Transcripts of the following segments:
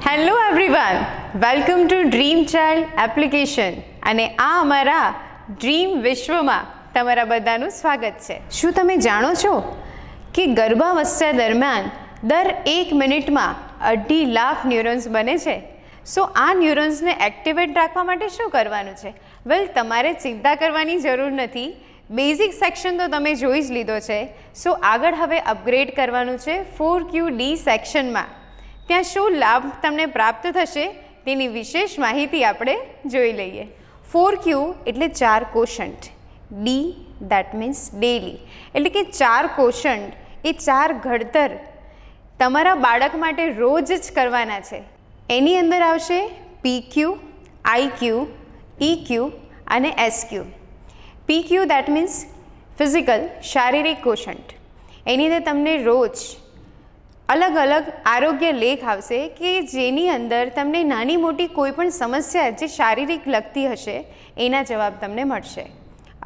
hello everyone welcome to dream child application અને આ અમારા ડ્રીમ વિશ્વમાં તમારા બધાનું સ્વાગત છે શું તમે જાણો છો કે ગર્ભાવસ્થા દરમિયાન દર એક મિનિટમાં અઢી લાખ ન્યુરોન્સ બને છે સો આ ન્યુરોન્સને એક્ટિવેટ રાખવા માટે શું કરવાનું છે વેલ તમારે ચિંતા કરવાની જરૂર નથી બેઝિક સેક્શન તો તમે જોઈ જ લીધો છે સો આગળ હવે અપગ્રેડ કરવાનું છે ફોર ક્યુ ડી સેક્શનમાં ત્યાં શું લાભ તમને પ્રાપ્ત થશે તેની વિશેષ માહિતી આપણે જોઈ લઈએ ફોર ક્યુ એટલે ચાર quotient D that means daily એટલે કે ચાર કોશન્ટ એ ચાર ઘડતર તમારા બાળક માટે રોજ જ કરવાના છે એની અંદર આવશે પી ક્યુ આઈ ક્યુ ઈ ક્યુ અને S Q PQ that means physical શારીરિક કોશન્ટ એની અંદર તમને રોજ અલગ અલગ આરોગ્ય લેખ આવશે કે જેની અંદર તમને નાની મોટી કોઈપણ સમસ્યા જે શારીરિક લગતી હશે એના જવાબ તમને મળશે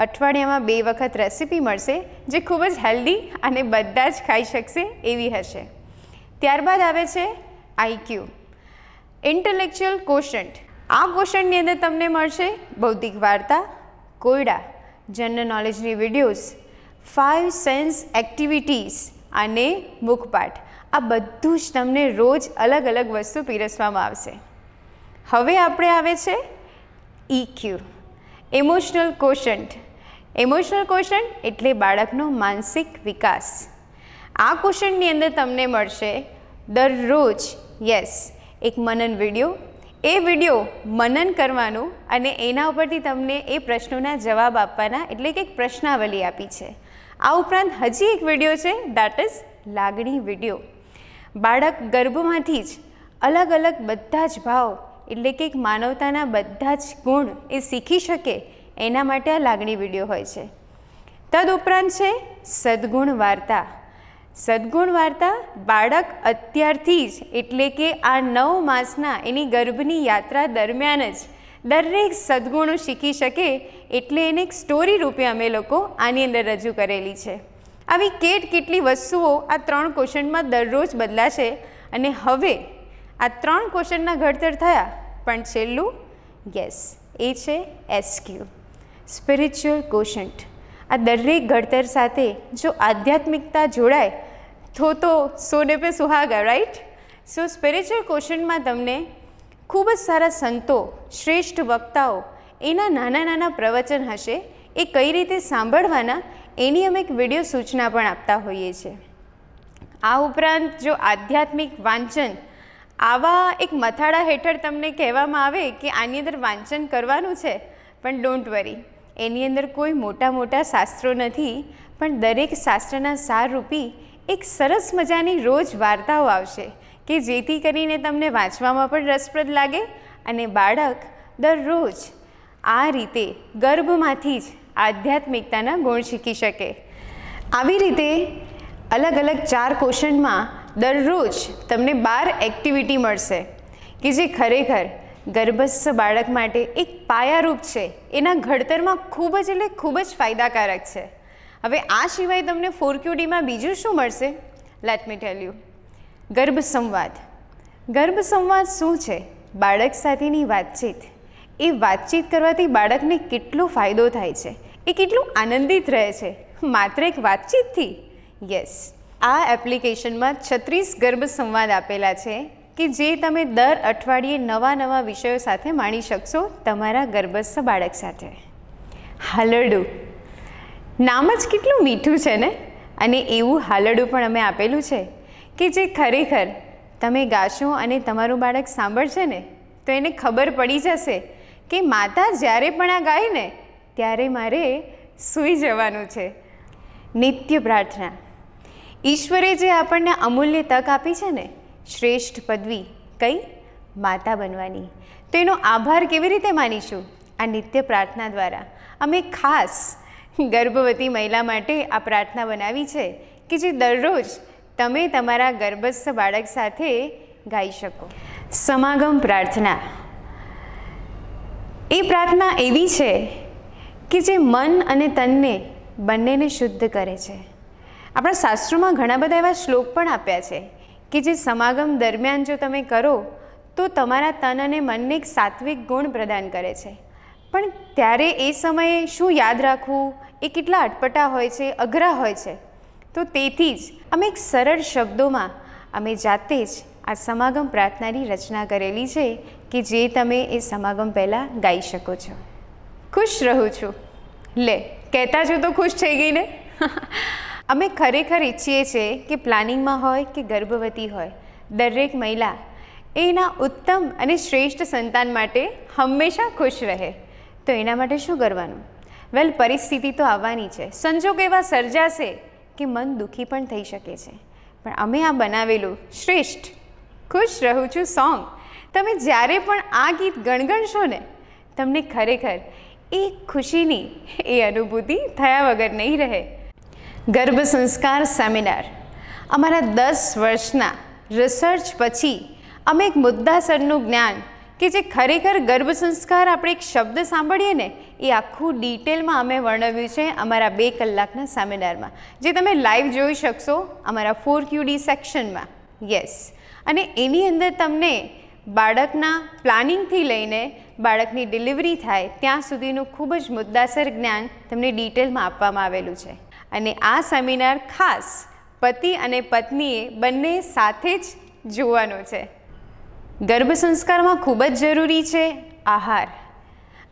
અઠવાડિયામાં બે વખત રેસીપી મળશે જે ખૂબ જ હેલ્ધી અને બધા જ ખાઈ શકશે એવી હશે ત્યારબાદ આવે છે આઈક્યુ ઇન્ટેલેક્ચ્યુઅલ કોશન્ટ આ કોશન્ટની અંદર તમને મળશે બૌદ્ધિક વાર્તા કોયડા જનરલ નોલેજની વિડીયોઝ ફાઇવ સેન્સ એક્ટિવિટીઝ અને મુખપાઠ આ બધું જ તમને રોજ અલગ અલગ વસ્તુ પીરસવામાં આવશે હવે આપણે આવે છે EQ emotional quotient emotional quotient એટલે બાળકનો માનસિક વિકાસ આ કોશનની અંદર તમને મળશે દરરોજ યસ એક મનન વિડીયો એ વિડીયો મનન કરવાનું અને એના ઉપરથી તમને એ પ્રશ્નોના જવાબ આપવાના એટલે કે એક પ્રશ્નાવલી આપી છે આ ઉપરાંત હજી એક વિડીયો છે દેટ ઇઝ લાગણી વિડીયો બાળક ગર્ભમાંથી જ અલગ અલગ બધા જ ભાવ એટલે કે એક માનવતાના બધા જ ગુણ એ શીખી શકે એના માટે આ લાગણી વિડીયો હોય છે તદ ઉપરાંત છે સદગુણ વાર્તા સદગુણ વાર્તા બાળક અત્યારથી જ એટલે કે આ નવ માસના એની ગર્ભની યાત્રા દરમિયાન જ દરેક સદગુણો શીખી શકે એટલે એને એક સ્ટોરી રૂપે અમે લોકો આની અંદર રજૂ કરેલી છે આવી કેટ કેટલી વસ્તુઓ આ ત્રણ ક્વેશ્ચનમાં દરરોજ બદલાશે અને હવે આ ત્રણ ક્વેશ્ચનના ઘડતર થયા પણ છેલ્લું યસ એ છે એસક્યુ સ્પિરિચ્યુઅલ ક્વેશ્ચન્ટ આ દરેક ઘડતર સાથે જો આધ્યાત્મિકતા જોડાય તો તો સોને પે સુહાગા રાઈટ સો સ્પિરિચ્યુઅલ ક્વેશ્ચનમાં તમને ખૂબ જ સારા સંતો શ્રેષ્ઠ વક્તાઓ એના નાના નાના પ્રવચન હશે એ કઈ રીતે સાંભળવાના એની અમે એક વિડીયો સૂચના પણ આપતા હોઈએ છીએ આ ઉપરાંત જો આધ્યાત્મિક વાંચન આવા એક મથાળા હેઠળ તમને કહેવામાં આવે કે આની અંદર વાંચન કરવાનું છે પણ ડોન્ટ વરી એની અંદર કોઈ મોટા મોટા શાસ્ત્રો નથી પણ દરેક શાસ્ત્રના સારરૂપી એક સરસ મજાની રોજ વાર્તાઓ આવશે કે જેથી કરીને તમને વાંચવામાં પણ રસપ્રદ લાગે અને બાળક દરરોજ આ રીતે ગર્ભમાંથી જ આધ્યાત્મિકતાના ગુણ શીખી શકે આવી રીતે અલગ અલગ ચાર કોશનમાં દરરોજ તમને બાર એક્ટિવિટી મળશે કે જે ખરેખર ગર્ભસ્થ બાળક માટે એક પાયારૂપ છે એના ઘડતરમાં ખૂબ જ એટલે ખૂબ જ ફાયદાકારક છે હવે આ સિવાય તમને ફોર ક્યુડીમાં બીજું શું મળશે લેટ મી ટેલ યુ ગર્ભ સંવાદ ગર્ભ સંવાદ શું છે બાળક સાથેની વાતચીત એ વાતચીત કરવાથી બાળકને કેટલો ફાયદો થાય છે એ કેટલું આનંદિત રહે છે માત્ર એક વાતચીતથી યસ આ એપ્લિકેશનમાં છત્રીસ ગર્ભ સંવાદ આપેલા છે કે જે તમે દર અઠવાડિયે નવા નવા વિષયો સાથે માણી શકશો તમારા ગર્ભસ્થ બાળક સાથે હાલડું નામ જ કેટલું મીઠું છે ને અને એવું હાલડું પણ અમે આપેલું છે કે જે ખરેખર તમે ગાશો અને તમારું બાળક સાંભળશે ને તો એને ખબર પડી જશે કે માતા જ્યારે પણ આ ગાય ને ત્યારે મારે સૂઈ જવાનું છે નિત્ય પ્રાર્થના ઈશ્વરે જે આપણને અમૂલ્ય તક આપી છે ને શ્રેષ્ઠ પદવી કઈ માતા બનવાની તો એનો આભાર કેવી રીતે માનીશું આ નિત્ય પ્રાર્થના દ્વારા અમે ખાસ ગર્ભવતી મહિલા માટે આ પ્રાર્થના બનાવી છે કે જે દરરોજ તમે તમારા ગર્ભસ્થ બાળક સાથે ગાઈ શકો સમાગમ પ્રાર્થના એ પ્રાર્થના એવી છે કે જે મન અને તનને બંનેને શુદ્ધ કરે છે આપણા શાસ્ત્રોમાં ઘણા બધા એવા શ્લોક પણ આપ્યા છે કે જે સમાગમ દરમિયાન જો તમે કરો તો તમારા તન અને મનને એક સાત્વિક ગુણ પ્રદાન કરે છે પણ ત્યારે એ સમયે શું યાદ રાખવું એ કેટલા અટપટા હોય છે અઘરા હોય છે તો તેથી જ અમે એક સરળ શબ્દોમાં અમે જાતે જ આ સમાગમ પ્રાર્થનાની રચના કરેલી છે કે જે તમે એ સમાગમ પહેલાં ગાઈ શકો છો ખુશ રહું છું લે કહેતા છો તો ખુશ થઈ ગઈ ને અમે ખરેખર ઈચ્છીએ છીએ કે પ્લાનિંગમાં હોય કે ગર્ભવતી હોય દરેક મહિલા એના ઉત્તમ અને શ્રેષ્ઠ સંતાન માટે હંમેશા ખુશ રહે તો એના માટે શું કરવાનું વેલ પરિસ્થિતિ તો આવવાની છે સંજોગ એવા સર્જાશે કે મન દુઃખી પણ થઈ શકે છે પણ અમે આ બનાવેલું શ્રેષ્ઠ ખુશ રહું છું સોંગ તમે જ્યારે પણ આ ગીત ગણગણશો ને તમને ખરેખર એ ખુશીની એ અનુભૂતિ થયા વગર નહીં રહે ગર્ભ સંસ્કાર સેમિનાર અમારા દસ વર્ષના રિસર્ચ પછી અમે એક મુદ્દાસરનું જ્ઞાન કે જે ખરેખર ગર્ભ સંસ્કાર આપણે એક શબ્દ સાંભળીએ ને એ આખું ડિટેલમાં અમે વર્ણવ્યું છે અમારા બે કલાકના સેમિનારમાં જે તમે લાઈવ જોઈ શકશો અમારા ફોર ક્યુડી સેક્શનમાં યસ અને એની અંદર તમને બાળકના પ્લાનિંગથી લઈને બાળકની ડિલિવરી થાય ત્યાં સુધીનું ખૂબ જ મુદ્દાસર જ્ઞાન તમને ડિટેલમાં આપવામાં આવેલું છે અને આ સેમિનાર ખાસ પતિ અને પત્નીએ બંને સાથે જ જોવાનો છે ગર્ભ સંસ્કારમાં ખૂબ જ જરૂરી છે આહાર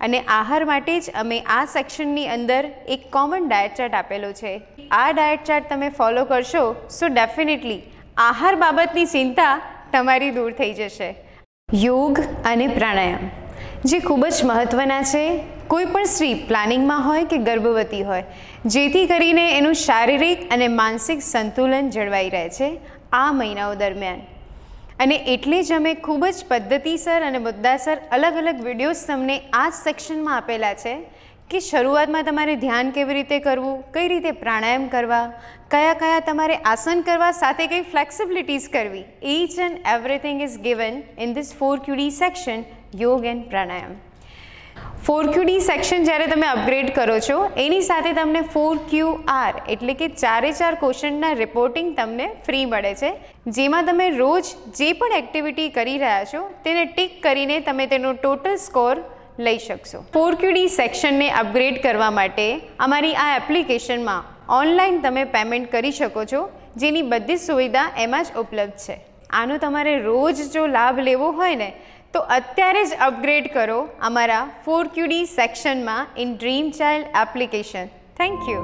અને આહાર માટે જ અમે આ સેક્શનની અંદર એક કોમન ડાયટ ચાર્ટ આપેલો છે આ ડાયટ ચાર્ટ તમે ફોલો કરશો સો ડેફિનેટલી આહાર બાબતની ચિંતા તમારી દૂર થઈ જશે યોગ અને પ્રાણાયામ જે ખૂબ જ મહત્ત્વના છે કોઈ પણ સ્ત્રી પ્લાનિંગમાં હોય કે ગર્ભવતી હોય જેથી કરીને એનું શારીરિક અને માનસિક સંતુલન જળવાઈ રહે છે આ મહિનાઓ દરમિયાન અને એટલે જ અમે ખૂબ જ પદ્ધતિસર અને મુદ્દાસર અલગ અલગ વિડીયોઝ તમને આ સેક્શનમાં આપેલા છે કે શરૂઆતમાં તમારે ધ્યાન કેવી રીતે કરવું કઈ રીતે પ્રાણાયામ કરવા કયા કયા તમારે આસન કરવા સાથે કઈ ફ્લેક્સિબિલિટીઝ કરવી each and everything is given in this four QD section yoga and pranayama four QD section જ્યારે તમે અપગ્રેડ કરો છો એની સાથે તમને ફોર ક્યુ આર એટલે કે ચારે ચાર ક્વેશ્ચનના રિપોર્ટિંગ તમને ફ્રી મળે છે જેમાં તમે રોજ જે પણ એક્ટિવિટી કરી રહ્યા છો તેને ટીક કરીને તમે તેનો ટોટલ સ્કોર લઈ શકશો ફોર ક્યુડી સેક્શનને અપગ્રેડ કરવા માટે અમારી આ એપ્લિકેશનમાં ઓનલાઈન તમે પેમેન્ટ કરી શકો છો જેની બધી સુવિધા એમાં જ ઉપલબ્ધ છે આનો તમારે રોજ જો લાભ લેવો હોય ને તો અત્યારે જ અપગ્રેડ કરો અમારા ફોર ક્યુડી સેક્શનમાં in dream child application thank you